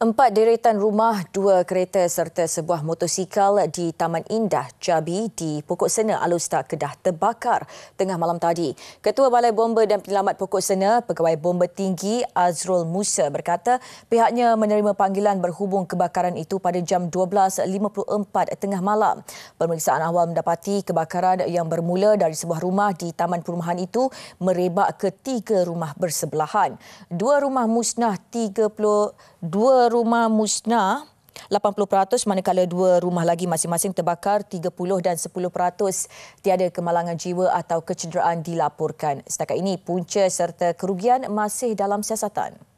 Empat deretan rumah, dua kereta serta sebuah motosikal di Taman Indah Jabi di Pokok Sena Alustar Kedah terbakar tengah malam tadi. Ketua Balai Bomba dan Penyelamat Pokok Sena, Pegawai Bomba Tinggi Azrul Musa berkata pihaknya menerima panggilan berhubung kebakaran itu pada jam 12.54 tengah malam. Pemeriksaan awal mendapati kebakaran yang bermula dari sebuah rumah di Taman Perumahan itu merebak ke tiga rumah bersebelahan. Dua rumah musnah 30 dua rumah musnah 80% manakala dua rumah lagi masing-masing terbakar 30 dan 10% tiada kemalangan jiwa atau kecederaan dilaporkan. Setakat ini punca serta kerugian masih dalam siasatan.